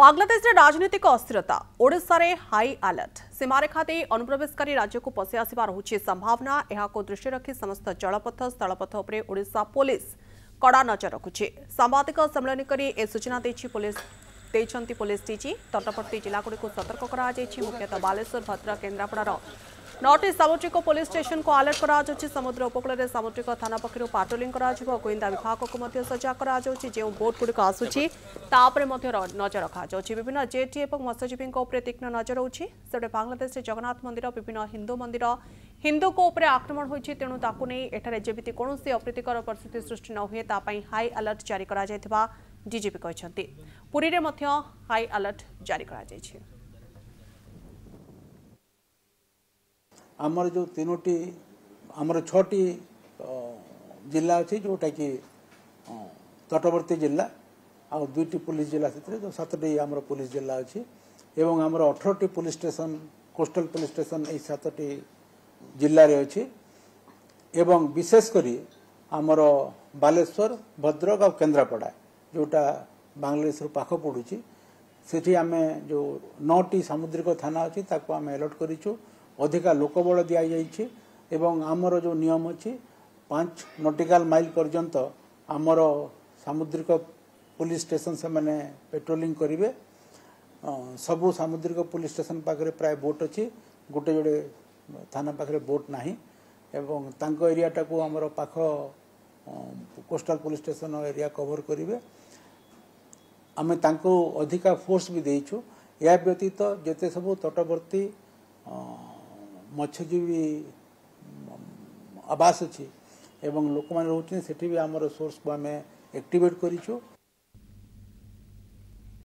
બાંગ્લાદેશને રાજનૈતિક અસ્થિરતા ઓડિશારે હાઈ આલર્ટ ସୀମାରେ ଖାତେ ଅନୁପ୍ରବେଶକାରୀ ରାଜ୍ୟକୁ ପଶି ଆସିବା ରହୁଛି ସମ୍ଭାବନା ଏହାକୁ ଦୃଷ୍ଟି ରଖି ସମସ୍ତ ଜଳପଥ ସ୍ଥଳପଥ ଉପରେ ଓଡ଼ିଶା ପୋଲିସ କଡ଼ା ନଜର ରଖୁଛି ସାମ୍ବାଦିକ ସମ୍ମିଳନୀ କରି ଏ ସୂଚନା ଦେଇଛି ପୋଲିସ ଦେଇଛନ୍ତି ପୋଲିସ ଡିଜି ତଟବର୍ତ୍ତୀ ଜିଲ୍ଲାଗୁଡ଼ିକୁ ସତର୍କ କରାଯାଇଛି ମୁଖ୍ୟତଃ ବାଲେଶ୍ୱର ଭଦ୍ରକ କେନ୍ଦ୍ରାପଡ଼ାର ନଅଟି ସାମୁଦ୍ରିକ ପୋଲିସ ଷ୍ଟେସନକୁ ଆଲର୍ଟ କରାଯାଉଛି ସମୁଦ୍ର ଉପକୂଳରେ ସାମୁଦ୍ରିକ ଥାନା ପକ୍ଷରୁ ପାଟ୍ରୋଲିଂ କରାଯିବ ଗୋଇନ୍ଦା ବିଭାଗକୁ ମଧ୍ୟ ସଜାଗ କରାଯାଉଛି ଯେଉଁ ବୋଟ୍ଗୁଡ଼ିକ ଆସୁଛି ତା ଉପରେ ମଧ୍ୟ ନଜର ରଖାଯାଉଛି ବିଭିନ୍ନ ଜେଟି ଏବଂ ମତ୍ସ୍ୟଜୀବୀଙ୍କ ଉପରେ ତୀକ୍ଷ୍ଣ ନଜର ରହୁଛି ସେପଟେ ବାଂଲାଦେଶରେ ଜଗନ୍ନାଥ ମନ୍ଦିର ବିଭିନ୍ନ ହିନ୍ଦୁ ମନ୍ଦିର ହିନ୍ଦୁଙ୍କ ଉପରେ ଆକ୍ରମଣ ହୋଇଛି ତେଣୁ ତାକୁ ନେଇ ଏଠାରେ ଯେମିତି କୌଣସି ଅପ୍ରୀତିକର ପରିସ୍ଥିତି ସୃଷ୍ଟି ନ ହୁଏ ତା ପାଇଁ ହାଇ ଆଲର୍ଟ ଜାରି କରାଯାଇଥିବା ডিজিপি কিন্তু পুরীরে হাই আলর্ট জারি করা যাই ଆମର ଯେଉଁ ତିନୋଟି ଆମର ଛଅଟି ଜିଲ୍ଲା ଅଛି ଯେଉଁଟାକି ତଟବର୍ତ୍ତୀ ଜିଲ୍ଲା ଆଉ ଦୁଇଟି ପୋଲିସ ଜିଲ୍ଲା ସେଥିରେ ଯେଉଁ ସାତଟି ଆମର ପୋଲିସ ଜିଲ୍ଲା ଅଛି ଏବଂ ଆମର ଅଠରଟି police station coastal police station ଏହି ସାତଟି ଜିଲ୍ଲାରେ ଅଛି ଏବଂ ବିଶେଷ କରି ଆମର ବାଲେଶ୍ୱର ଭଦ୍ରକ ଆଉ କେନ୍ଦ୍ରାପଡ଼ା ଯେଉଁଟା ବାଂଲାଦେଶରୁ ପାଖ ପଡ଼ୁଛି ସେଠି ଆମେ ଯେଉଁ ନଅଟି ସାମୁଦ୍ରିକ ଥାନା ଅଛି ତାକୁ ଆମେ ଆଲର୍ଟ କରିଛୁ ଅଧିକା ଲୋକବଳ ଦିଆଯାଇଛି ଏବଂ ଆମର ଯେଉଁ ନିୟମ ଅଛି ପାଞ୍ଚ ନଟିକାଲ ମାଇଲ ପର୍ଯ୍ୟନ୍ତ ଆମର ସାମୁଦ୍ରିକ ପୋଲିସ ଷ୍ଟେସନ୍ ସେମାନେ ପେଟ୍ରୋଲିଂ କରିବେ ସବୁ ସାମୁଦ୍ରିକ ପୋଲିସ ଷ୍ଟେସନ ପାଖରେ ପ୍ରାୟ ବୋଟ୍ ଅଛି ଗୋଟେ ଯୋଡ଼େ ଥାନା ପାଖରେ ବୋଟ୍ ନାହିଁ ଏବଂ ତାଙ୍କ ଏରିଆଟାକୁ ଆମର ପାଖ coastal police station area cover କରିବେ ଆମେ ତାଙ୍କୁ ଅଧିକା ଫୋର୍ସ ବି ଦେଇଛୁ ଏହା ବ୍ୟତୀତ ଯେତେ ସବୁ ତଟବର୍ତ୍ତୀ ମତ୍ସ୍ୟଜୀବୀ ଆବାସ ଅଛି ଏବଂ ଲୋକମାନେ ରହୁଛନ୍ତି ସେଠି ବି ଆମର ସୋର୍ସକୁ ଆମେ ଆକ୍ଟିଭେଟ୍ କରିଛୁ